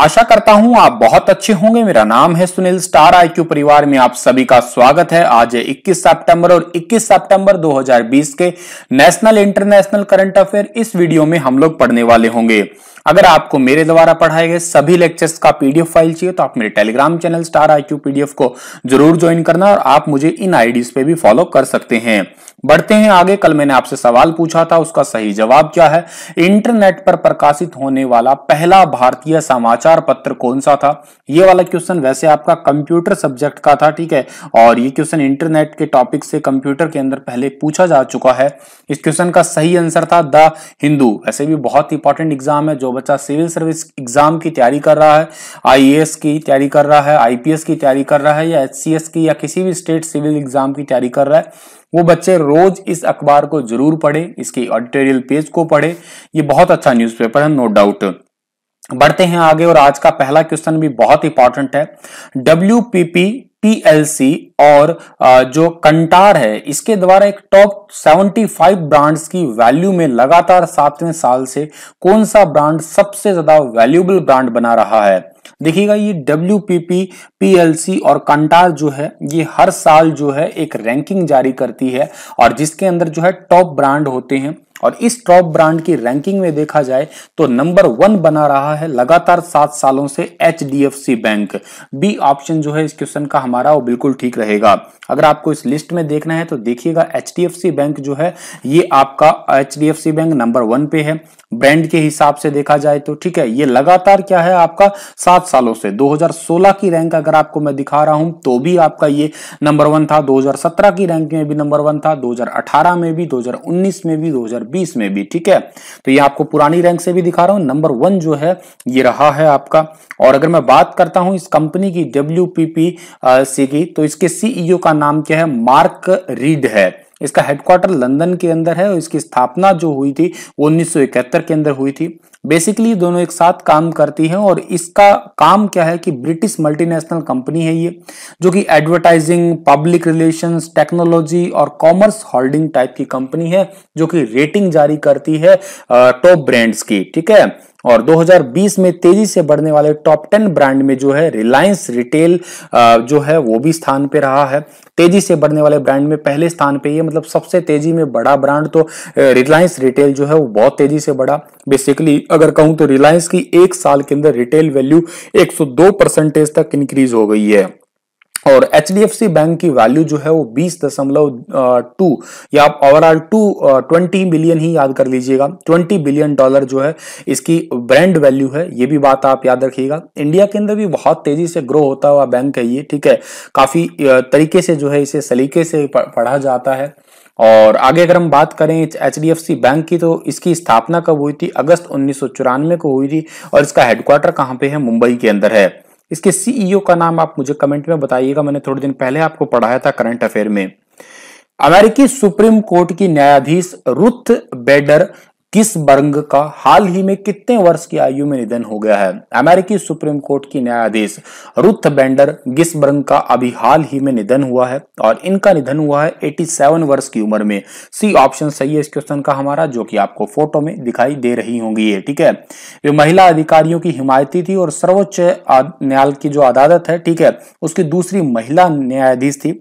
आशा करता हूं आप बहुत अच्छे होंगे मेरा नाम है सुनील स्टार आईक्यू परिवार में आप सभी का स्वागत है आज 21 सितंबर और 21 सितंबर 2020 के नेशनल इंटरनेशनल करंट अफेयर इस वीडियो में हम लोग पढ़ने वाले होंगे अगर आपको मेरे द्वारा पढ़ाए गए सभी लेक्चर्स का पीडीएफ फाइल चाहिए तो आप मेरे Telegram channel star IQ PDF को जरूर ज्वाइन करना और आप मुझे इन आईडीज पे भी फॉलो कर सकते हैं बढ़ते हैं आगे कल मैंने आपसे सवाल पूछा था उसका सही जवाब क्या है इंटरनेट पर प्रकाशित होने वाला पहला भारतीय समाचार समाचार पत्र कौन सा था ये वाला क्वेश्चन वैसे आपका कंप्यूटर सब्जेक्ट का था ठीक है और ये क्वेश्चन इंटरनेट के टॉपिक से कंप्यूटर के अंदर पहले पूछा जा चुका है इस क्वेश्चन का सही आंसर था द हिंदू वैसे भी बहुत इंपॉर्टेंट एग्जाम है जो बच्चा सिविल सर्विस एग्जाम की तैयारी कर रहा है आई की तैयारी कर रहा है आई की तैयारी कर रहा है या एच की या किसी भी स्टेट सिविल एग्जाम की तैयारी कर रहा है वो बच्चे रोज इस अखबार को जरूर पढ़े इसकी ऑडिटोरियल पेज को पढ़े ये बहुत अच्छा न्यूज़पेपर है नो डाउट बढ़ते हैं आगे और आज का पहला क्वेश्चन भी बहुत इंपॉर्टेंट है डब्ल्यू पी पी टीएलसी और जो कंटार है इसके द्वारा एक टॉप 75 ब्रांड्स की वैल्यू में लगातार सातवें साल से कौन सा ब्रांड सबसे ज्यादा वैल्यूबल ब्रांड बना रहा है देखिएगा ये W P P P L C और कंटार जो है ये हर साल जो है एक रैंकिंग जारी करती है और जिसके अंदर जो है टॉप ब्रांड होते हैं और इस टॉप ब्रांड की रैंकिंग में देखा जाए तो नंबर वन बना रहा है लगातार सात सालों से एच बैंक बी ऑप्शन जो है इस क्वेश्चन का हमारा वो बिल्कुल ठीक रहेगा अगर आपको इस लिस्ट में देखना है तो देखिएगा एच बैंक जो है ये आपका एच बैंक नंबर वन पे है ब्रांड के हिसाब से देखा जाए तो ठीक है ये लगातार क्या है आपका सात सालों से 2016 की रैंक अगर आपको मैं दिखा रहा हूं तो भी आपका ये नंबर वन था 2017 की रैंक में भी नंबर वन था 2018 में भी 2019 में भी 2020 में भी ठीक है तो ये आपको पुरानी रैंक से भी दिखा रहा हूं नंबर वन जो है ये रहा है आपका और अगर मैं बात करता हूं इस कंपनी की डब्ल्यू सी की तो इसके सीईओ e का नाम क्या है मार्क रीड है इसका हेडक्वार्टर लंदन के अंदर है और इसकी स्थापना जो हुई थी उन्नीस के अंदर हुई थी बेसिकली दोनों एक साथ काम करती हैं और इसका काम क्या है कि ब्रिटिश मल्टीनेशनल कंपनी है ये जो कि एडवर्टाइजिंग पब्लिक रिलेशंस टेक्नोलॉजी और कॉमर्स होल्डिंग टाइप की कंपनी है जो कि रेटिंग जारी करती है टॉप uh, ब्रांड्स की ठीक है और 2020 में तेजी से बढ़ने वाले टॉप 10 ब्रांड में जो है रिलायंस रिटेल जो है वो भी स्थान पे रहा है तेजी से बढ़ने वाले ब्रांड में पहले स्थान पे ये मतलब सबसे तेजी में बड़ा ब्रांड तो रिलायंस रिटेल जो है वो बहुत तेजी से बढ़ा बेसिकली अगर कहूं तो रिलायंस की एक साल के अंदर रिटेल वैल्यू एक परसेंटेज तक इंक्रीज हो गई है और एच बैंक की वैल्यू जो है वो बीस दशमलव टू या आप ओवरऑल टू ट्वेंटी बिलियन ही याद कर लीजिएगा ट्वेंटी बिलियन डॉलर जो है इसकी ब्रांड वैल्यू है ये भी बात आप याद रखिएगा इंडिया के अंदर भी बहुत तेजी से ग्रो होता हुआ बैंक है ये ठीक है काफी तरीके से जो है इसे सलीके से पढ़ा जाता है और आगे अगर हम बात करें एच बैंक की तो इसकी स्थापना कब हुई थी अगस्त उन्नीस को हुई थी और इसका हेडक्वार्टर कहाँ पे है मुंबई के अंदर है इसके सीईओ e का नाम आप मुझे कमेंट में बताइएगा मैंने थोड़े दिन पहले आपको पढ़ाया था करंट अफेयर में अमेरिकी सुप्रीम कोर्ट की न्यायाधीश रुथ बेडर किस वर्ग का हाल ही में कितने वर्ष की आयु में निधन हो गया है अमेरिकी सुप्रीम कोर्ट की न्यायाधीश रुथ बेंडर गिस बर्ग का अभी हाल ही में निधन हुआ है और इनका निधन हुआ है 87 वर्ष की उम्र में सी ऑप्शन सही है इस क्वेश्चन का हमारा जो कि आपको फोटो में दिखाई दे रही होंगी ये ठीक है वे महिला अधिकारियों की हिमायती थी और सर्वोच्च न्यायालय की जो अदालत है ठीक है उसकी दूसरी महिला न्यायाधीश थी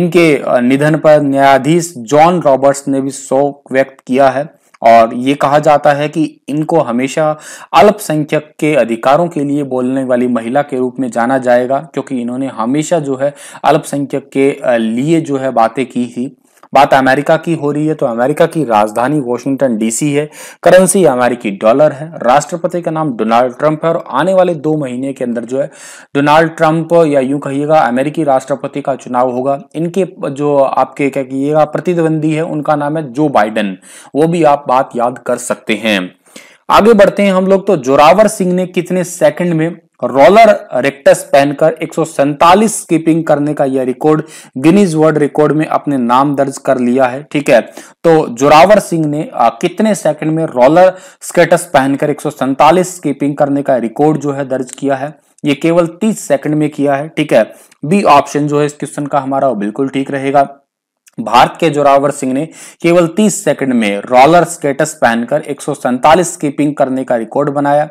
इनके निधन पर न्यायाधीश जॉन रॉबर्ट्स ने भी शोक व्यक्त किया है और ये कहा जाता है कि इनको हमेशा अल्पसंख्यक के अधिकारों के लिए बोलने वाली महिला के रूप में जाना जाएगा क्योंकि इन्होंने हमेशा जो है अल्पसंख्यक के लिए जो है बातें की थी बात अमेरिका की हो रही है तो अमेरिका की राजधानी वॉशिंगटन डीसी है करेंसी अमेरिकी डॉलर है राष्ट्रपति का नाम डोनाल्ड ट्रंप है और आने वाले दो महीने के अंदर जो है डोनाल्ड ट्रंप या यूं कहिएगा अमेरिकी राष्ट्रपति का चुनाव होगा इनके जो आपके क्या कहिएगा प्रतिद्वंदी है उनका नाम है जो बाइडन वो भी आप बात याद कर सकते हैं आगे बढ़ते हैं हम लोग तो जोरावर सिंह ने कितने सेकंड में रोलर रेक्टस पहनकर एक स्कीपिंग करने का यह रिकॉर्ड गिनीज वर्ल्ड रिकॉर्ड में अपने नाम दर्ज कर लिया है ठीक है तो जोरावर सिंह ने आ, कितने सेकंड में रोलर स्केटस पहनकर एक स्कीपिंग करने का रिकॉर्ड जो है दर्ज किया है ये केवल 30 सेकंड में किया है ठीक है बी ऑप्शन जो है इस क्वेश्चन का हमारा बिल्कुल ठीक रहेगा भारत के जोरावर सिंह ने केवल 30 सेकंड में रॉलर स्केटस पहनकर एक स्कीपिंग करने का रिकॉर्ड बनाया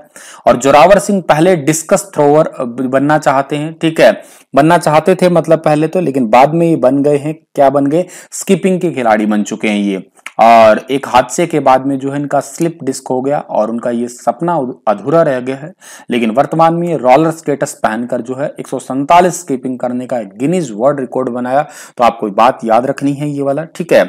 और जोरावर सिंह पहले डिस्कस थ्रोवर बनना चाहते हैं ठीक है बनना चाहते थे मतलब पहले तो लेकिन बाद में ये बन गए हैं क्या बन गए स्कीपिंग के खिलाड़ी बन चुके हैं ये और एक हादसे के बाद में जो है इनका स्लिप डिस्क हो गया और उनका ये सपना अधूरा रह गया है लेकिन वर्तमान में रॉलर स्टेटस पहनकर जो है एक स्कीपिंग करने का एक गिनीज वर्ल्ड रिकॉर्ड बनाया तो आपको बात याद रखनी है ये वाला ठीक है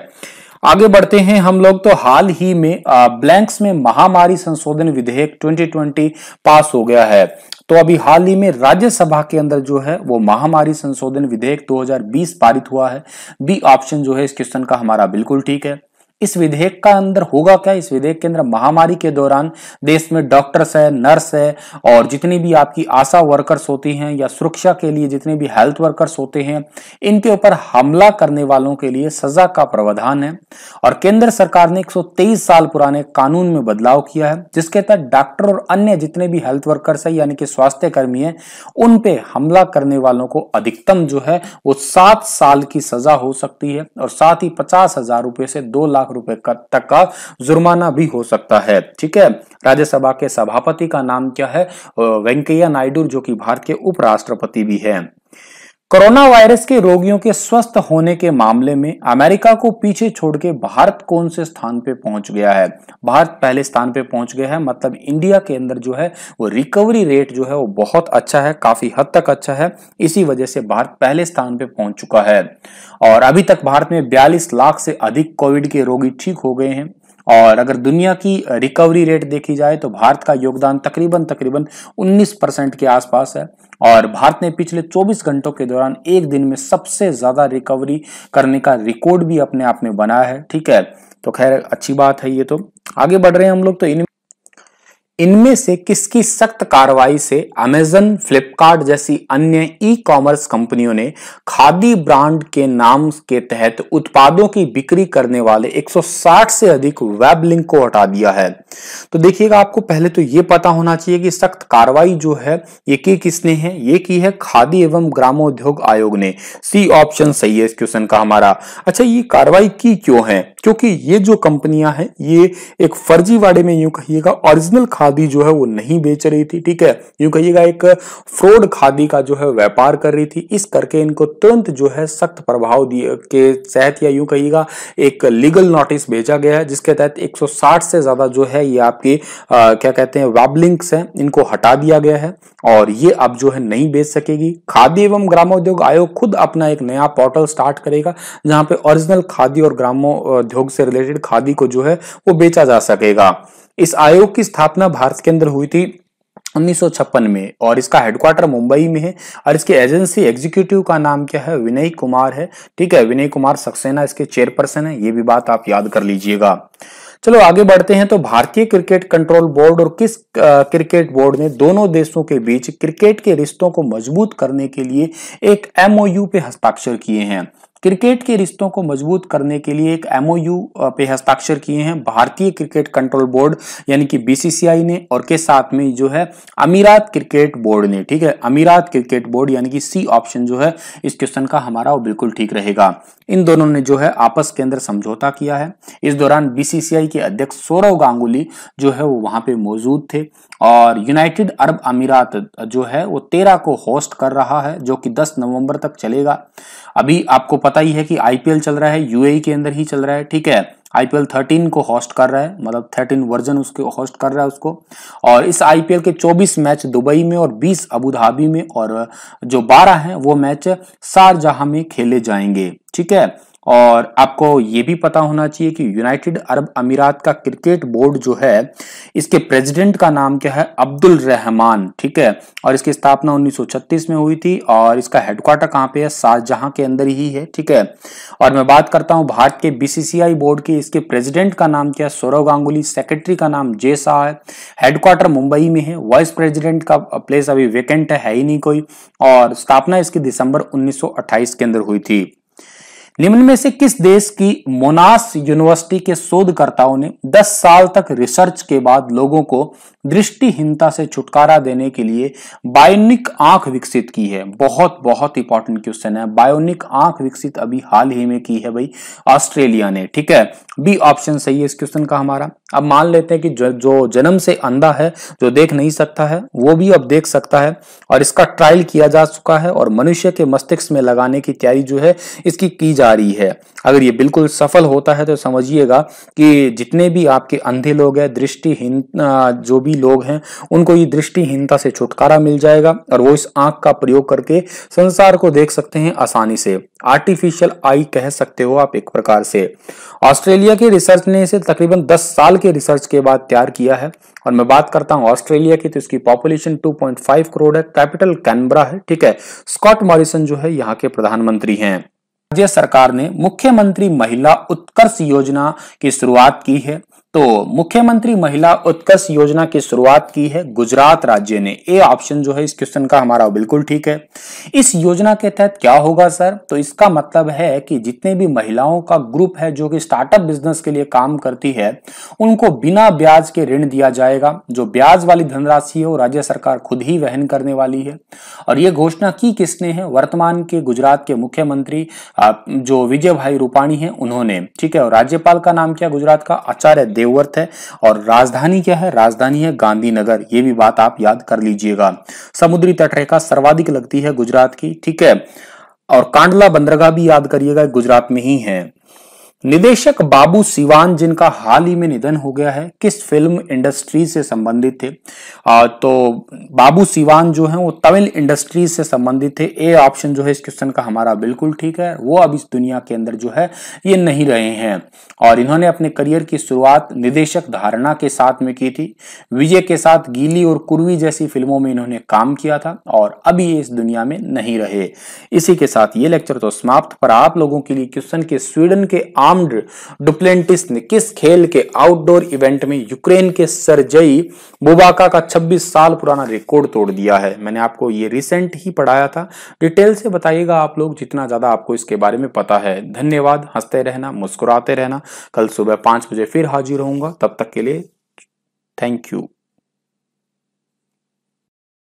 आगे बढ़ते हैं हम लोग तो हाल ही में ब्लैंक्स में महामारी संशोधन विधेयक 2020 पास हो गया है तो अभी हाल ही में राज्यसभा के अंदर जो है वो महामारी संशोधन विधेयक 2020 पारित हुआ है बी ऑप्शन जो है इस क्वेश्चन का हमारा बिल्कुल ठीक है इस विधेयक का अंदर होगा क्या इस विधेयक के अंदर महामारी के दौरान देश में डॉक्टर्स है नर्स है और जितनी भी आपकी आशा वर्कर्स होती हैं या सुरक्षा के लिए जितने भी हेल्थ वर्कर्स होते हैं इनके ऊपर हमला करने वालों के लिए सजा का प्रावधान है और केंद्र सरकार ने 123 साल पुराने कानून में बदलाव किया है जिसके तहत डॉक्टर और अन्य जितने भी हेल्थ वर्कर्स है यानी कि स्वास्थ्य कर्मी है उन पर हमला करने वालों को अधिकतम जो है वो सात साल की सजा हो सकती है और साथ ही पचास हजार रुपए से दो लाख लाख रुपए तक का जुर्माना भी हो सकता है ठीक है राज्यसभा के सभापति का नाम क्या है वेंकैया नायडू जो कि भारत के उपराष्ट्रपति भी है कोरोना वायरस के रोगियों के स्वस्थ होने के मामले में अमेरिका को पीछे छोड़ के भारत कौन से स्थान पे पहुंच गया है भारत पहले स्थान पे पहुंच गया है मतलब इंडिया के अंदर जो है वो रिकवरी रेट जो है वो बहुत अच्छा है काफी हद तक अच्छा है इसी वजह से भारत पहले स्थान पे पहुंच चुका है और अभी तक भारत में बयालीस लाख से अधिक कोविड के रोगी ठीक हो गए हैं और अगर दुनिया की रिकवरी रेट देखी जाए तो भारत का योगदान तकरीबन तकरीबन 19 परसेंट के आसपास है और भारत ने पिछले 24 घंटों के दौरान एक दिन में सबसे ज़्यादा रिकवरी करने का रिकॉर्ड भी अपने आप में बनाया है ठीक है तो खैर अच्छी बात है ये तो आगे बढ़ रहे हैं हम लोग तो इन इनमें से किसकी सख्त कार्रवाई से अमेजन फ्लिपकार्ट जैसी अन्य ई कॉमर्स कंपनियों ने खादी ब्रांड के नाम के तहत उत्पादों की बिक्री करने वाले 160 से अधिक वेब लिंक को हटा दिया है तो देखिएगा आपको पहले तो ये पता होना चाहिए कि सख्त कार्रवाई जो है ये की किसने है ये की है खादी एवं ग्रामोद्योग आयोग ने सी ऑप्शन सही है इस क्वेश्चन का हमारा अच्छा ये कार्रवाई की क्यों है क्योंकि ये जो कंपनियां हैं ये एक फर्जीवाड़े में यूं कहिएगा ओरिजिनल खाद खादी जो है वो नहीं बेच रही थी ठीक है यूं कहिएगा एक फ्रॉड खादी का जो है व्यापार कर रही थी इस करके इनको तुरंत जो है सख्त प्रभाव दिए के तहत या यूं कहिएगा एक लीगल नोटिस भेजा गया है जिसके तहत 160 से ज्यादा जो है ये आपके आ, क्या कहते हैं वेबलिंक्स हैं इनको हटा दिया गया है और ये अब जो है नहीं बेच सकेगी खादी एवं ग्रामोद्योग आयोग खुद अपना एक नया पोर्टल स्टार्ट करेगा जहां पे ओरिजिनल खादी और ग्रामोद्योग से रिलेटेड खादी को जो है वो बेचा जा सकेगा इस आयोग की स्थापना भारत के अंदर हुई थी 1956 में और इसका हेडक्वार्टर मुंबई में है और इसके एजेंसी एग्जीक्यूटिव का नाम क्या है विनय कुमार है ठीक है विनय कुमार सक्सेना इसके चेयरपर्सन है ये भी बात आप याद कर लीजिएगा चलो आगे बढ़ते हैं तो भारतीय क्रिकेट कंट्रोल बोर्ड और किस क्रिकेट बोर्ड ने दोनों देशों के बीच क्रिकेट के रिश्तों को मजबूत करने के लिए एक एमओयू पे हस्ताक्षर किए हैं क्रिकेट के रिश्तों को मजबूत करने के लिए एक एमओयू पे हस्ताक्षर किए हैं भारतीय क्रिकेट कंट्रोल बोर्ड यानी कि बीसीसीआई ने और के साथ में जो है अमीरात क्रिकेट बोर्ड ने ठीक है अमीरात क्रिकेट बोर्ड यानी कि सी ऑप्शन जो है इस क्वेश्चन का हमारा वो बिल्कुल ठीक रहेगा इन दोनों ने जो है आपस के अंदर समझौता किया है इस दौरान बीसीसीआई के अध्यक्ष सौरव गांगुली जो है वो वहां पे मौजूद थे और यूनाइटेड अरब अमीरात जो है वो तेरह को होस्ट कर रहा है जो कि 10 नवंबर तक चलेगा अभी आपको पता ही है कि आईपीएल चल रहा है यूएई e के अंदर ही चल रहा है ठीक है आईपीएल 13 को होस्ट कर रहा है मतलब 13 वर्जन उसके होस्ट कर रहा है उसको और इस आई के 24 मैच दुबई में और 20 धाबी में और जो 12 हैं वो मैच शारजहां में खेले जाएंगे ठीक है और आपको ये भी पता होना चाहिए कि यूनाइटेड अरब अमीरात का क्रिकेट बोर्ड जो है इसके प्रेसिडेंट का नाम क्या है अब्दुल रहमान ठीक है और इसकी स्थापना 1936 में हुई थी और इसका हेडक्वार्टर कहाँ पे है शाहजहां के अंदर ही है ठीक है और मैं बात करता हूँ भारत के बीसीसीआई बोर्ड की इसके प्रेजिडेंट का नाम क्या है सौरव गांगुली सेक्रेटरी का नाम जे शाह है हेडक्वार्टर मुंबई में है वाइस प्रेजिडेंट का प्लेस अभी वेकेंट है, ही नहीं कोई और स्थापना इसकी दिसंबर उन्नीस के अंदर हुई थी निम्न में से किस देश की मोनास यूनिवर्सिटी के शोधकर्ताओं ने 10 साल तक रिसर्च के बाद लोगों को दृष्टिहीनता से छुटकारा देने के लिए बायोनिक आंख विकसित की है बहुत बहुत इंपॉर्टेंट क्वेश्चन है बायोनिक आंख विकसित अभी हाल ही में की है भाई ऑस्ट्रेलिया ने ठीक है बी ऑप्शन सही है इस क्वेश्चन का हमारा अब मान लेते हैं कि जो, जो जन्म से अंधा है जो देख नहीं सकता है वो भी अब देख सकता है और इसका ट्रायल किया जा चुका है और मनुष्य के मस्तिष्क में लगाने की तैयारी जो है इसकी की जा रही है अगर ये बिल्कुल सफल होता है तो समझिएगा कि जितने भी आपके अंधे लोग हैं दृष्टिहीन जो भी लोग हैं उनको ये दृष्टिहीनता से छुटकारा मिल जाएगा और वो इस आंख का प्रयोग करके संसार को देख सकते हैं आसानी से आर्टिफिशियल आई कह सकते हो आप एक प्रकार से ऑस्ट्रेलिया के रिसर्च ने इसे तकरीबन दस साल के रिसर्च के बाद तैयार किया है और मैं बात करता हूं ऑस्ट्रेलिया की तो इसकी पॉपुलेशन 2.5 करोड़ है कैपिटल कैनबरा है ठीक है स्कॉट मॉरिसन जो है यहाँ के प्रधानमंत्री हैं राज्य सरकार ने मुख्यमंत्री महिला उत्कर्ष योजना की शुरुआत की है तो मुख्यमंत्री महिला उत्कर्ष योजना की शुरुआत की है गुजरात राज्य ने ए ऑप्शन जो है इस क्वेश्चन का हमारा बिल्कुल ठीक है इस योजना के तहत क्या होगा सर तो इसका मतलब है कि जितने भी महिलाओं का ग्रुप है जो कि स्टार्टअप बिजनेस के लिए काम करती है उनको बिना ब्याज के ऋण दिया जाएगा जो ब्याज वाली धनराशि है वो राज्य सरकार खुद ही वहन करने वाली है और ये घोषणा की किसने है वर्तमान के गुजरात के मुख्यमंत्री जो विजय भाई रूपाणी है उन्होंने ठीक है और राज्यपाल का नाम क्या गुजरात का आचार्य देवव्रत है और राजधानी क्या है राजधानी है गांधीनगर ये भी बात आप याद कर लीजिएगा समुद्री तटरेखा सर्वाधिक लगती है गुजरात की ठीक है और कांडला बंदरगाह भी याद करिएगा गुजरात में ही है निदेशक बाबू सिवान जिनका हाल ही में निधन हो गया है किस फिल्म इंडस्ट्री से संबंधित थे आ, तो बाबू सिवान जो है वो तमिल इंडस्ट्री से संबंधित थे ए ऑप्शन जो है इस क्वेश्चन का हमारा बिल्कुल ठीक है वो अब इस दुनिया के अंदर जो है ये नहीं रहे हैं और इन्होंने अपने करियर की शुरुआत निदेशक धारणा के साथ में की थी विजय के साथ गीली और कुर्वी जैसी फिल्मों में इन्होंने काम किया था और अभी ये इस दुनिया में नहीं रहे इसी के साथ ये लेक्चर तो समाप्त पर आप लोगों के लिए क्वेश्चन के स्वीडन के आम आर्म्ड डुप्लेंटिस ने किस खेल के आउटडोर इवेंट में यूक्रेन के सरजई बुबाका का 26 साल पुराना रिकॉर्ड तोड़ दिया है मैंने आपको ये रिसेंट ही पढ़ाया था डिटेल से बताइएगा आप लोग जितना ज़्यादा आपको इसके बारे में पता है धन्यवाद हंसते रहना मुस्कुराते रहना कल सुबह पांच बजे फिर हाजिर होऊंगा तब तक के लिए थैंक यू